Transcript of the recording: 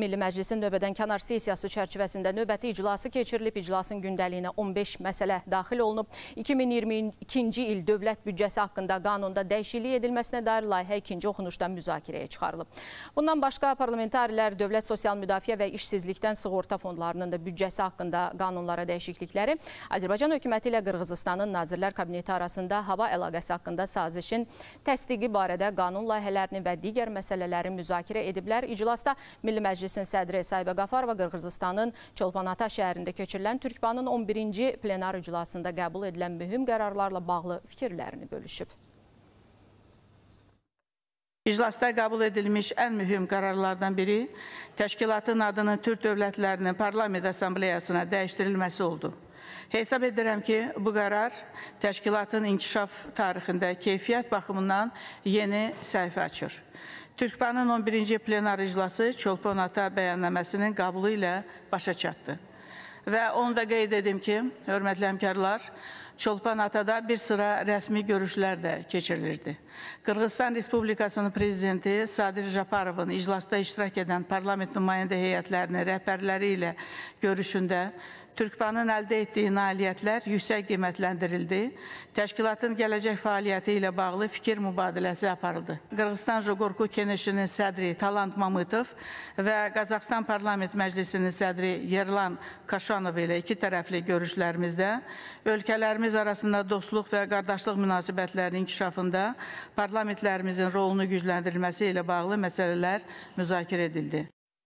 Milli Məclisin növbədənkənar sessiyası çərçivəsində növbəti iclası keçirilib. İclasın gündəliyinə 15 məsələ daxil olunub. 2022-ci il dövlət büdcəsi haqqında qanunda dəyişiklik edilməsinə dair layihə ikinci oxunuşda müzakirəyə çıxarılıb. Bundan başqa parlamentarilər Dövlət Sosial Müdafiə və İşsizlikdən Sığorta Fondlarının da büdcəsi haqqında qanunlara dəyişiklikləri Azərbaycan hökuməti ilə Qırğızistanın Nazirlər Kabineti arasında hava əlaqəsi haqqında sazişin təsdiqi barədə qanun layihələrini və digər məsələləri müzakirə ediblər. İclasda Milli Məclis Məclisin sədri Saibə Qafarova Qırğızıstanın Çolpanata şəhərində keçirilən Türkbanın 11-ci plenar iclasında qəbul edilən mühüm qərarlarla bağlı fikirlərini bölüşüb. İclasda qəbul edilmiş ən mühüm qərarlardan biri təşkilatın adının Türk dövlətlərinin parlament assambleyasına dəyişdirilməsi oldu. Hesab edirəm ki, bu qərar təşkilatın inkişaf tarixində keyfiyyət baxımından yeni səhifə açır. Türkbanın 11-ci plenar iclası Çolpon Ata bəyannaməsinin qabulu ilə başa çatdı. Və onu da qeyd edim ki, hörmətli həmkarlar, Çolpan Atada bir sıra rəsmi görüşlər də keçirilirdi. Qırğızstan Respublikasının Prezidenti Sadir Japarovın iclasda iştirak edən parlament nümayəndə heyətlərinin rəhbərləri ilə görüşündə Türkbanın əldə etdiyi nailiyyətlər yüksək qiymətləndirildi. Təşkilatın gələcək fəaliyyəti ilə bağlı fikir mübadiləsi aparıldı. Qırğızstan Jogorku Kenişinin sədri Talant Mamıtov və Qazaxstan Parlament Məclisinin sədri Yerlan Kaşanov ilə iki tərəfli görüşlərimizdə ölkələrimiz arasında dostluq və qardaşlıq münasibətlərinin inkişafında parlamentlərimizin rolunu gücləndirilməsi ilə bağlı məsələlər müzakirə edildi.